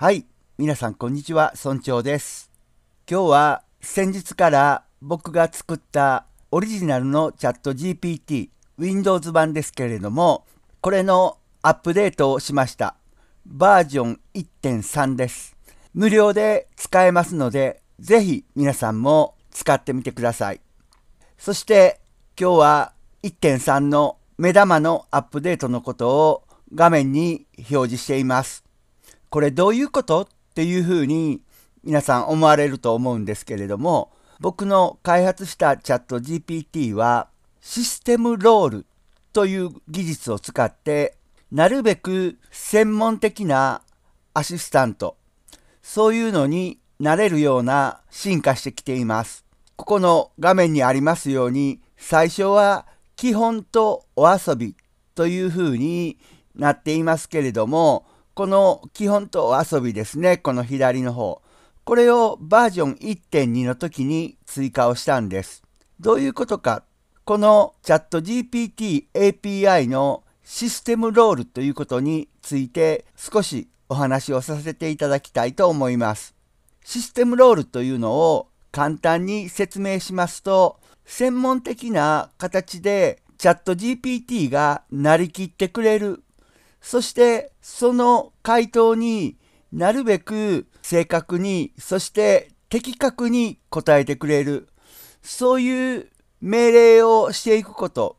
はい。皆さん、こんにちは。村長です。今日は先日から僕が作ったオリジナルのチャット GPT、Windows 版ですけれども、これのアップデートをしました。バージョン1.3です。無料で使えますので、ぜひ皆さんも使ってみてください。そして今日は1.3の目玉のアップデートのことを画面に表示しています。これどういうことっていうふうに皆さん思われると思うんですけれども、僕の開発したチャット GPT はシステムロールという技術を使ってなるべく専門的なアシスタントそういうのになれるような進化してきています。ここの画面にありますように最初は基本とお遊びというふうになっていますけれどもこの基本と遊びですね、この左の方。これをバージョン1.2の時に追加をしたんです。どういうことか。このチャット GPT API のシステムロールということについて少しお話をさせていただきたいと思います。システムロールというのを簡単に説明しますと、専門的な形でチャット GPT がなりきってくれるそしてその回答になるべく正確に、そして的確に答えてくれる。そういう命令をしていくこと。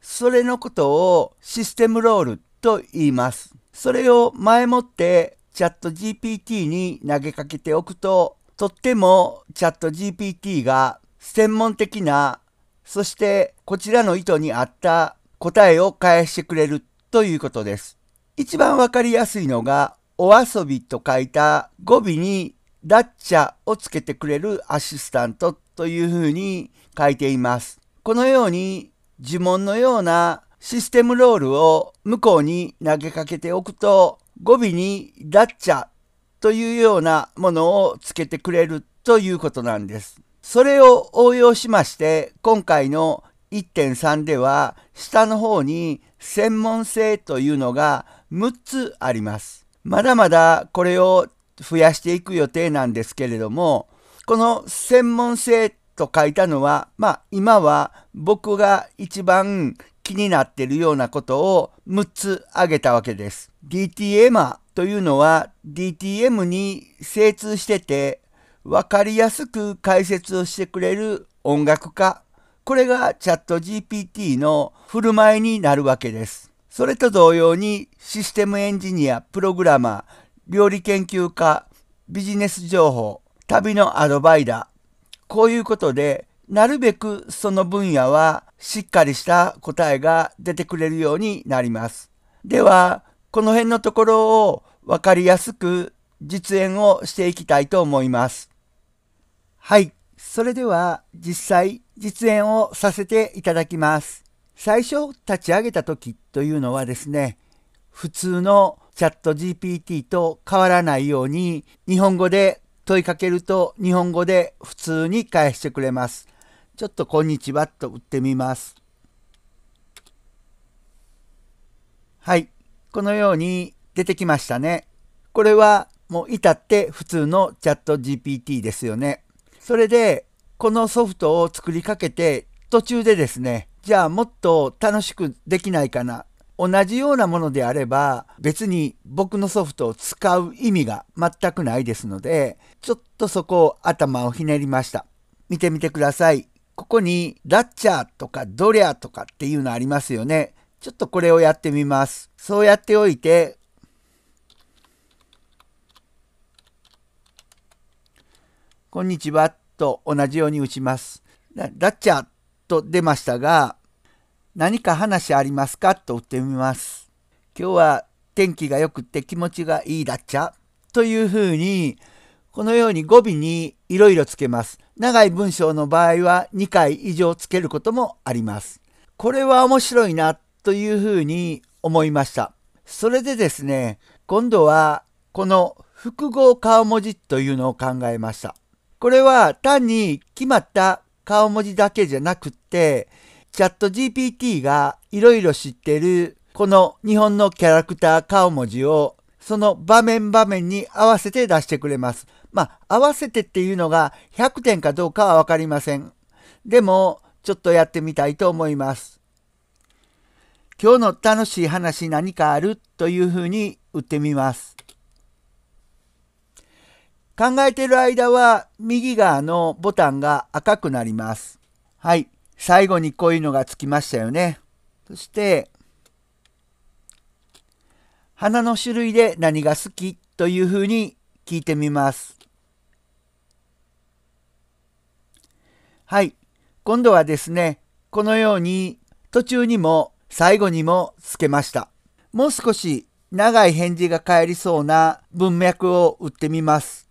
それのことをシステムロールと言います。それを前もってチャット GPT に投げかけておくと、とってもチャット GPT が専門的な、そしてこちらの意図に合った答えを返してくれるということです。一番わかりやすいのが、お遊びと書いた語尾にラッチャをつけてくれるアシスタントというふうに書いています。このように呪文のようなシステムロールを向こうに投げかけておくと語尾にラッチャというようなものをつけてくれるということなんです。それを応用しまして今回の1.3では下の方に専門性というのが6つあります。まだまだこれを増やしていく予定なんですけれども、この専門性と書いたのは、まあ今は僕が一番気になってるようなことを6つ挙げたわけです。DTM というのは DTM に精通してて分かりやすく解説をしてくれる音楽家これがチャット GPT の振る舞いになるわけです。それと同様にシステムエンジニア、プログラマー、料理研究家、ビジネス情報、旅のアドバイザー、こういうことでなるべくその分野はしっかりした答えが出てくれるようになります。では、この辺のところをわかりやすく実演をしていきたいと思います。はい。それでは実際実演をさせていただきます。最初立ち上げた時というのはですね、普通のチャット GPT と変わらないように日本語で問いかけると日本語で普通に返してくれます。ちょっとこんにちはと打ってみます。はい。このように出てきましたね。これはもう至って普通のチャット GPT ですよね。それで、このソフトを作りかけて、途中でですね、じゃあもっと楽しくできないかな。同じようなものであれば、別に僕のソフトを使う意味が全くないですので、ちょっとそこを頭をひねりました。見てみてください。ここに、ラッチャーとかドリャーとかっていうのありますよね。ちょっとこれをやってみます。そうやっておいて、こんにちはと同じように打ちます。ラッチャーと出ましたが、何か話ありますかと打ってみます。今日は天気が良くて気持ちがいいラッチャーというふうに、このように語尾にいろいろつけます。長い文章の場合は2回以上つけることもあります。これは面白いなというふうに思いました。それでですね、今度はこの複合顔文字というのを考えました。これは単に決まった顔文字だけじゃなくって、チャット GPT がいろいろ知ってるこの日本のキャラクター顔文字をその場面場面に合わせて出してくれます。まあ、合わせてっていうのが100点かどうかはわかりません。でも、ちょっとやってみたいと思います。今日の楽しい話何かあるというふうに打ってみます。考えている間は右側のボタンが赤くなります。はい。最後にこういうのがつきましたよね。そして、花の種類で何が好きというふうに聞いてみます。はい。今度はですね、このように途中にも最後にもつけました。もう少し長い返事が返りそうな文脈を打ってみます。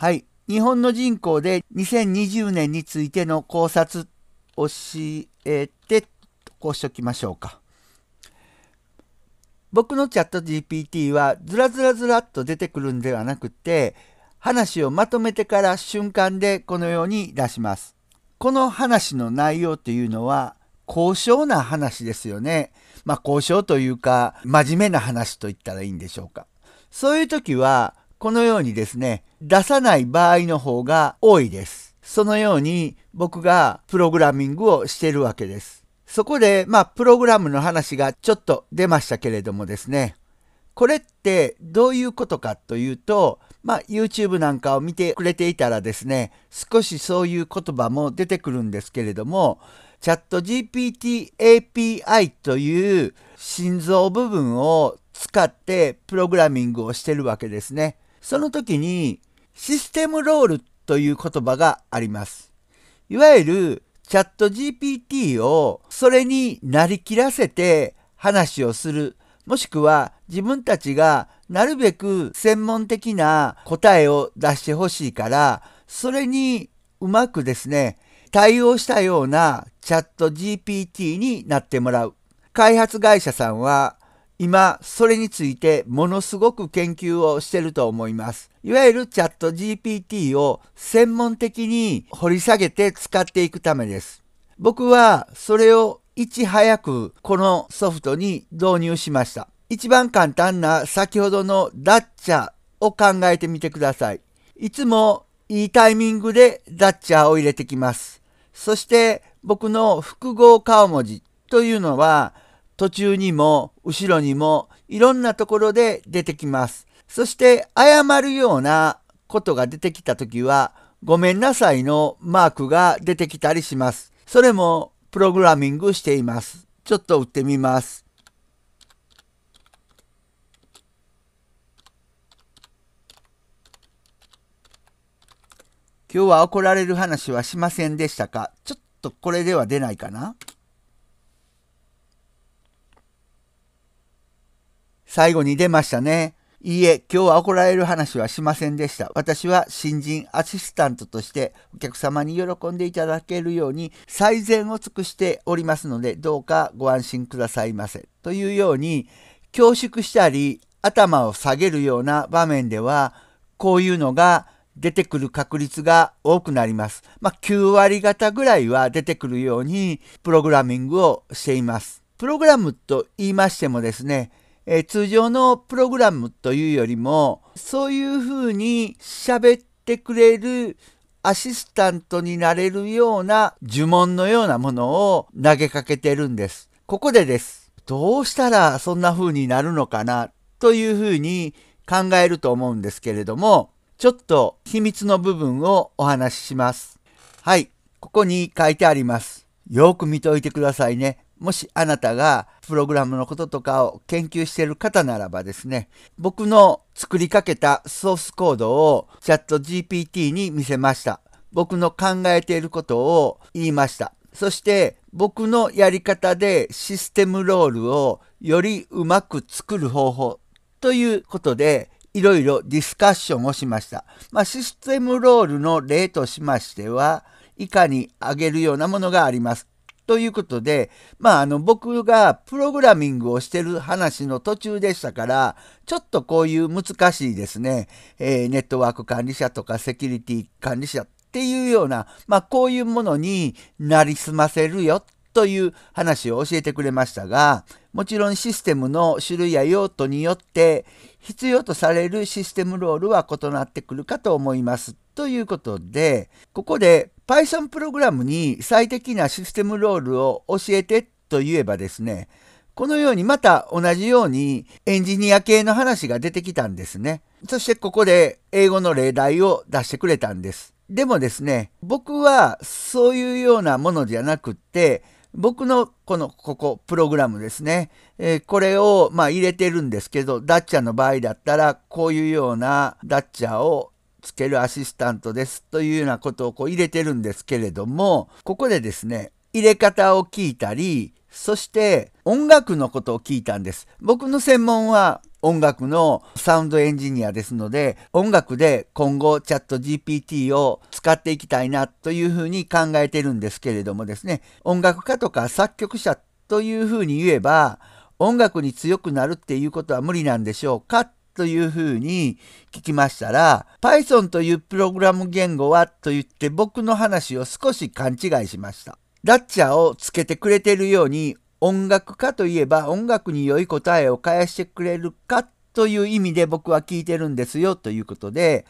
はい。日本の人口で2020年についての考察教えて、こうしときましょうか。僕のチャット GPT はずらずらずらっと出てくるんではなくて、話をまとめてから瞬間でこのように出します。この話の内容というのは、高尚な話ですよね。まあ、高尚というか、真面目な話と言ったらいいんでしょうか。そういう時は、このようにですね、出さない場合の方が多いです。そのように僕がプログラミングをしてるわけです。そこで、まあ、プログラムの話がちょっと出ましたけれどもですね。これってどういうことかというと、まあ、YouTube なんかを見てくれていたらですね、少しそういう言葉も出てくるんですけれども、チャット GPT API という心臓部分を使ってプログラミングをしてるわけですね。その時にシステムロールという言葉があります。いわゆるチャット GPT をそれになりきらせて話をする、もしくは自分たちがなるべく専門的な答えを出してほしいから、それにうまくですね、対応したようなチャット GPT になってもらう。開発会社さんは今、それについてものすごく研究をしてると思います。いわゆるチャット GPT を専門的に掘り下げて使っていくためです。僕はそれをいち早くこのソフトに導入しました。一番簡単な先ほどのダッチャを考えてみてください。いつもいいタイミングでダッチャを入れてきます。そして僕の複合顔文字というのは途中にも後ろにもいろんなところで出てきます。そして謝るようなことが出てきた時はごめんなさいのマークが出てきたりします。それもプログラミングしています。ちょっと打ってみます。今日は怒られる話はしませんでしたかちょっとこれでは出ないかな最後に出ましたね。いいえ、今日は怒られる話はしませんでした。私は新人アシスタントとしてお客様に喜んでいただけるように最善を尽くしておりますので、どうかご安心くださいませ。というように、恐縮したり頭を下げるような場面では、こういうのが出てくる確率が多くなります。まあ、9割方ぐらいは出てくるようにプログラミングをしています。プログラムと言いましてもですね、え通常のプログラムというよりもそういうふうに喋ってくれるアシスタントになれるような呪文のようなものを投げかけてるんです。ここでです。どうしたらそんな風になるのかなという風に考えると思うんですけれども、ちょっと秘密の部分をお話しします。はい。ここに書いてあります。よく見といてくださいね。もしあなたがプログラムのこととかを研究している方ならばですね、僕の作りかけたソースコードをチャット GPT に見せました。僕の考えていることを言いました。そして僕のやり方でシステムロールをよりうまく作る方法ということでいろいろディスカッションをしました。まあ、システムロールの例としましては、以下に挙げるようなものがあります。ということで、まあ、あの、僕がプログラミングをしてる話の途中でしたから、ちょっとこういう難しいですね、えー、ネットワーク管理者とかセキュリティ管理者っていうような、まあ、こういうものになりすませるよという話を教えてくれましたが、もちろんシステムの種類や用途によって必要とされるシステムロールは異なってくるかと思います。ということで、ここで Python プログラムに最適なシステムロールを教えてと言えばですね、このようにまた同じようにエンジニア系の話が出てきたんですね。そしてここで英語の例題を出してくれたんです。でもですね、僕はそういうようなものじゃなくって、僕のこのここプログラムですね、えー、これをまあ入れてるんですけどダッチャの場合だったらこういうようなダッチャをつけるアシスタントですというようなことをこう入れてるんですけれどもここでですね入れ方を聞いたりそして音楽のことを聞いたんです僕の専門は音楽のサウンドエンジニアですので、音楽で今後チャット GPT を使っていきたいなというふうに考えてるんですけれどもですね、音楽家とか作曲者というふうに言えば、音楽に強くなるっていうことは無理なんでしょうかというふうに聞きましたら、Python というプログラム言語はと言って僕の話を少し勘違いしました。ラッチャーをつけてくれてるように音楽家といえば音楽に良い答えを返してくれるかという意味で僕は聞いてるんですよということで、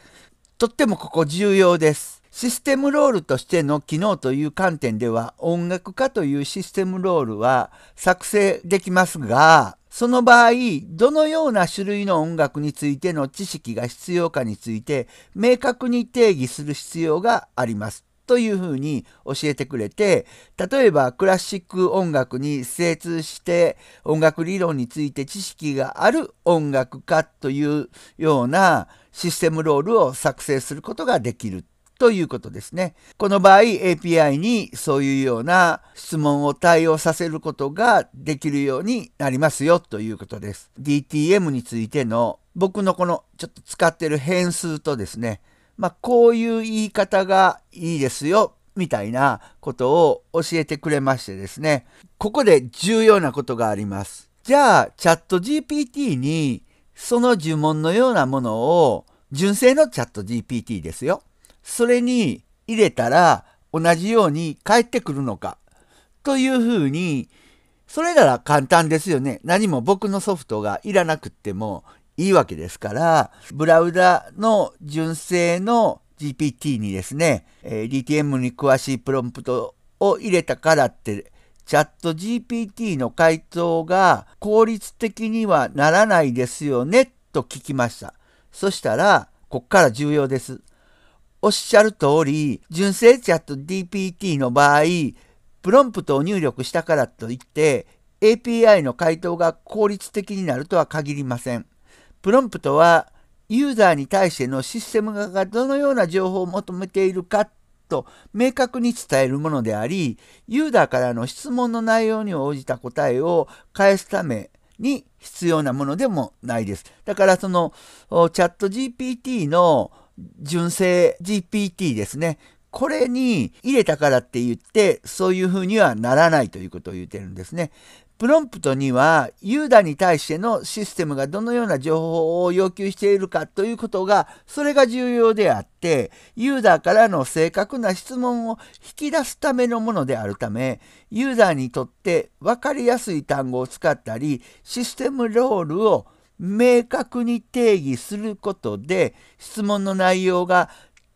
とってもここ重要です。システムロールとしての機能という観点では音楽家というシステムロールは作成できますが、その場合、どのような種類の音楽についての知識が必要かについて明確に定義する必要があります。というふうに教えてくれて例えばクラシック音楽に精通して音楽理論について知識がある音楽家というようなシステムロールを作成することができるということですね。この場合 API にそういうような質問を対応させることができるようになりますよということです。DTM についての僕のこのちょっと使ってる変数とですねまあ、こういう言い方がいいですよ、みたいなことを教えてくれましてですね、ここで重要なことがあります。じゃあ、チャット GPT に、その呪文のようなものを、純正のチャット GPT ですよ。それに入れたら、同じように返ってくるのか、というふうに、それなら簡単ですよね。何も僕のソフトがいらなくってもいいわけですから、ブラウザの純正の GPT にですね、え DTM に詳しいプロンプトを入れたからって、チャット GPT の回答が効率的にはならないですよねと聞きました。そしたら、こっから重要です。おっしゃる通り、純正チャット DPT の場合、プロンプトを入力したからといって、API の回答が効率的になるとは限りません。プロンプトはユーザーに対してのシステム側がどのような情報を求めているかと明確に伝えるものであり、ユーザーからの質問の内容に応じた答えを返すために必要なものでもないです。だからそのチャット GPT の純正 GPT ですね。これに入れたからって言って、そういうふうにはならないということを言ってるんですね。プロンプトにはユダに対してのシステムがどのような情報を要求しているかということがそれが重要であってユーダからの正確な質問を引き出すためのものであるためユーダにとって分かりやすい単語を使ったりシステムロールを明確に定義することで質問の内容が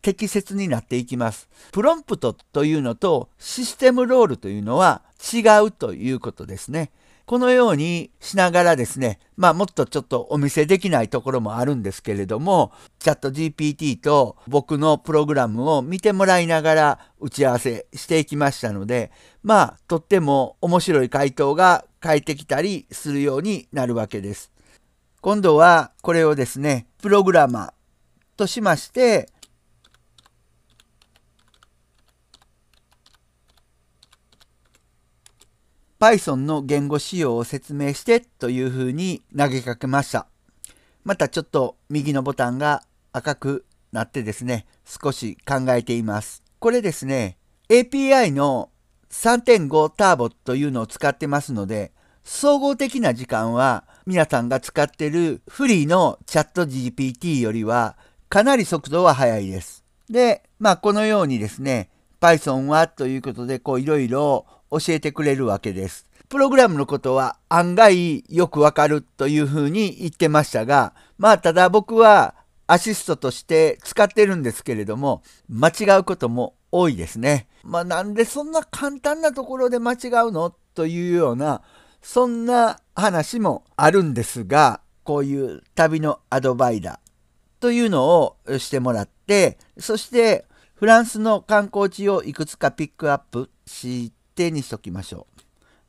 適切になっていきます。プロンプトというのとシステムロールというのは違うということですね。このようにしながらですね、まあもっとちょっとお見せできないところもあるんですけれども、チャット GPT と僕のプログラムを見てもらいながら打ち合わせしていきましたので、まあとっても面白い回答が返ってきたりするようになるわけです。今度はこれをですね、プログラマーとしまして、Python の言語仕様を説明してというふうに投げかけました。またちょっと右のボタンが赤くなってですね、少し考えています。これですね、API の3.5ターボというのを使ってますので、総合的な時間は皆さんが使ってるフリーのチャット GPT よりはかなり速度は速いです。で、まあこのようにですね、Python はということでこういろいろ教えてくれるわけです。プログラムのことは案外よくわかるというふうに言ってましたが、まあただ僕はアシストとして使ってるんですけれども、間違うことも多いですね。まあなんでそんな簡単なところで間違うのというような、そんな話もあるんですが、こういう旅のアドバイザーというのをしてもらって、そしてフランスの観光地をいくつかピックアップし定にしときましょ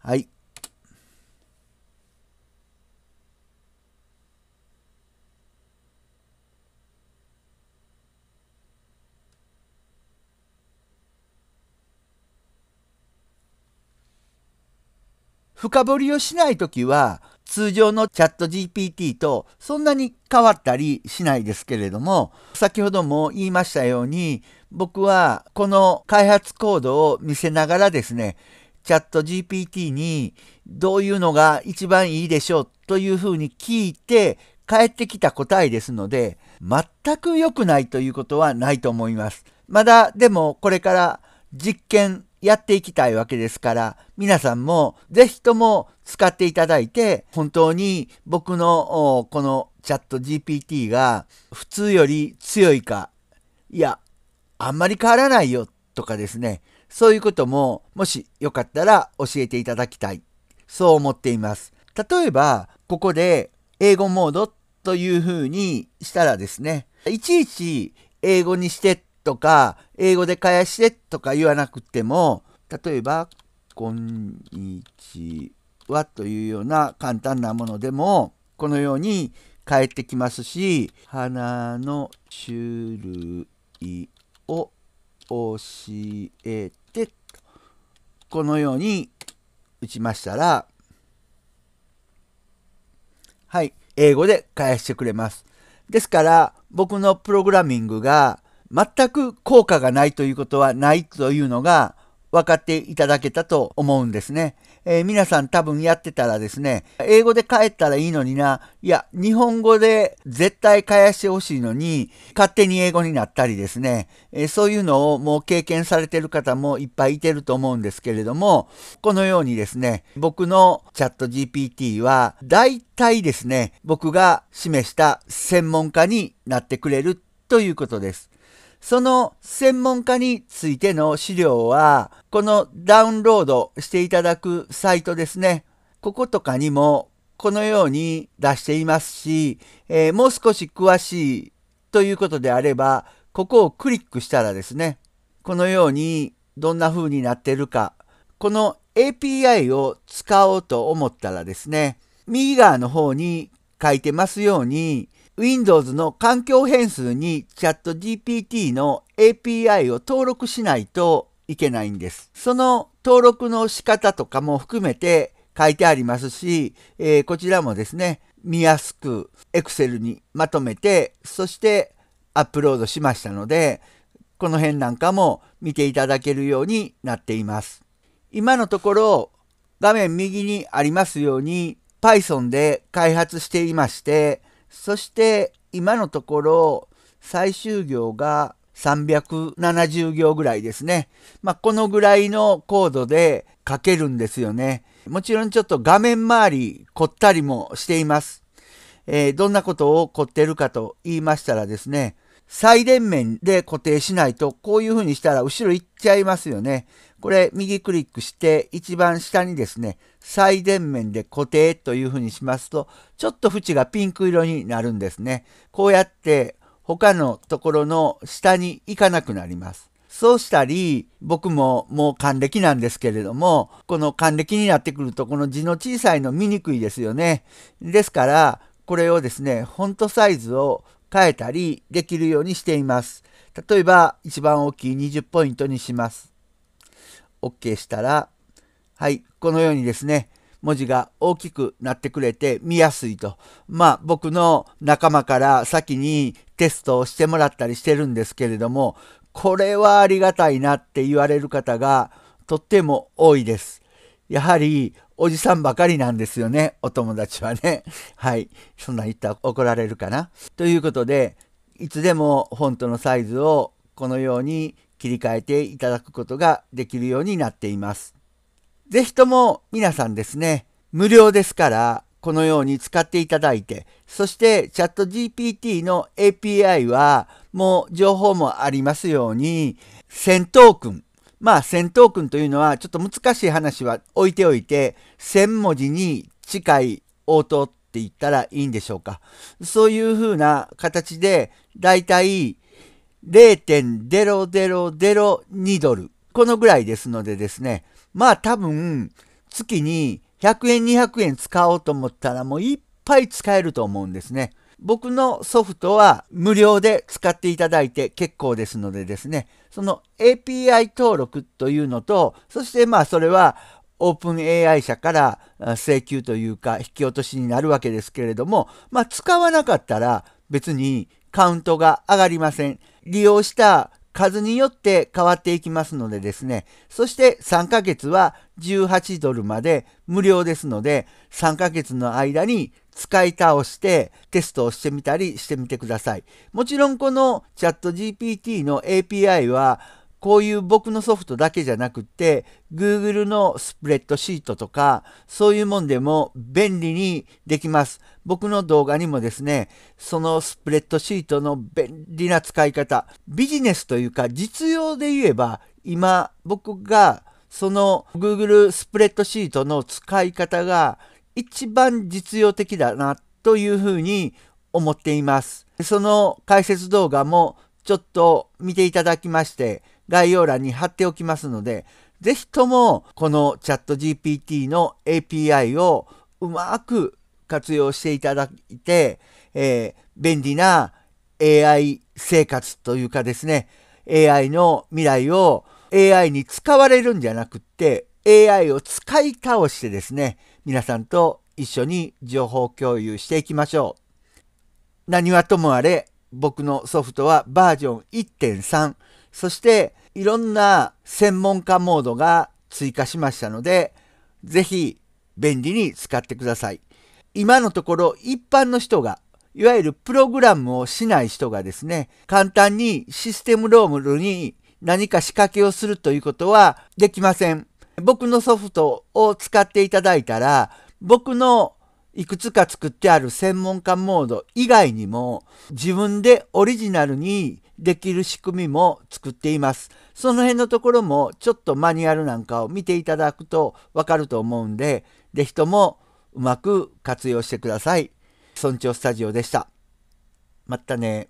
う。はい。深掘りをしないときは、通常のチャット GPT とそんなに変わったりしないですけれども、先ほども言いましたように、僕はこの開発コードを見せながらですね、チャット GPT にどういうのが一番いいでしょうというふうに聞いて返ってきた答えですので、全く良くないということはないと思います。まだでもこれから実験やっていきたいわけですから、皆さんもぜひとも使っていただいて、本当に僕のこのチャット GPT が普通より強いか、いや、あんまり変わらないよとかですね、そういうことももしよかったら教えていただきたい。そう思っています。例えば、ここで英語モードというふうにしたらですね、いちいち英語にしてとか、英語で返してとか言わなくても、例えば、こんにちはというような簡単なものでも、このように返ってきますし、花の種類を教えて、このように打ちましたら、はい、英語で返してくれます。ですから、僕のプログラミングが全く効果がないということはないというのが分かっていただけたと思うんですね。えー、皆さん多分やってたらですね、英語で帰ったらいいのにな、いや、日本語で絶対返してほしいのに、勝手に英語になったりですね、えー、そういうのをもう経験されてる方もいっぱいいてると思うんですけれども、このようにですね、僕のチャット GPT は、大体ですね、僕が示した専門家になってくれるということです。その専門家についての資料は、このダウンロードしていただくサイトですね。こことかにもこのように出していますし、えー、もう少し詳しいということであれば、ここをクリックしたらですね、このようにどんな風になってるか、この API を使おうと思ったらですね、右側の方に書いてますように、Windows の環境変数に ChatGPT の API を登録しないといけないんです。その登録の仕方とかも含めて書いてありますし、えー、こちらもですね、見やすく Excel にまとめて、そしてアップロードしましたので、この辺なんかも見ていただけるようになっています。今のところ画面右にありますように Python で開発していましてそして今のところ最終行が370行ぐらいですね。まあ、このぐらいの高度で書けるんですよね。もちろんちょっと画面周り凝ったりもしています。えー、どんなことを凝ってるかと言いましたらですね、最電面で固定しないと、こういうふうにしたら後ろ行っちゃいますよね。これ右クリックして一番下にですね、最前面で固定というふうにしますと、ちょっと縁がピンク色になるんですね。こうやって他のところの下に行かなくなります。そうしたり、僕ももう還暦なんですけれども、この還暦になってくると、この字の小さいの見にくいですよね。ですから、これをですね、フォントサイズを変えたりできるようにしています。例えば、一番大きい20ポイントにします。OK したら、はい、このようにですね、文字が大きくなってくれて見やすいと。まあ僕の仲間から先にテストをしてもらったりしてるんですけれども、これはありがたいなって言われる方がとっても多いです。やはりおじさんばかりなんですよね、お友達はね。はい。そんな言ったら怒られるかな。ということで、いつでもフォントのサイズをこのように切り替えていただくことができるようになっています。ぜひとも皆さんですね、無料ですからこのように使っていただいて、そしてチャット GPT の API はもう情報もありますように、1000トークン、まあ1000トークンというのはちょっと難しい話は置いておいて、1000文字に近い応答って言ったらいいんでしょうか。そういうふうな形で、だいたい0.0002ドル。このぐらいですのでですね、まあ多分月に100円200円使おうと思ったらもういっぱい使えると思うんですね。僕のソフトは無料で使っていただいて結構ですのでですね、その API 登録というのと、そしてまあそれはオープン AI 社から請求というか引き落としになるわけですけれども、まあ使わなかったら別にカウントが上がりません。利用した数によって変わっていきますのでですね、そして3ヶ月は18ドルまで無料ですので、3ヶ月の間に使い倒してテストをしてみたりしてみてください。もちろんこのチャット GPT の API はこういう僕のソフトだけじゃなくて、Google のスプレッドシートとか、そういうもんでも便利にできます。僕の動画にもですね、そのスプレッドシートの便利な使い方、ビジネスというか実用で言えば、今僕がその Google スプレッドシートの使い方が一番実用的だなというふうに思っています。その解説動画もちょっと見ていただきまして、概要欄に貼っておきますので、ぜひともこのチャット GPT の API をうまく活用していただいて、えー、便利な AI 生活というかですね、AI の未来を AI に使われるんじゃなくって AI を使い倒してですね、皆さんと一緒に情報共有していきましょう。何はともあれ、僕のソフトはバージョン1.3。そしていろんな専門家モードが追加しましたので、ぜひ便利に使ってください。今のところ一般の人が、いわゆるプログラムをしない人がですね、簡単にシステムローブルに何か仕掛けをするということはできません。僕のソフトを使っていただいたら、僕のいくつか作ってある専門家モード以外にも自分でオリジナルにできる仕組みも作っています。その辺のところもちょっとマニュアルなんかを見ていただくとわかると思うんで、是非ともうまく活用してください。村長スタジオでした。またね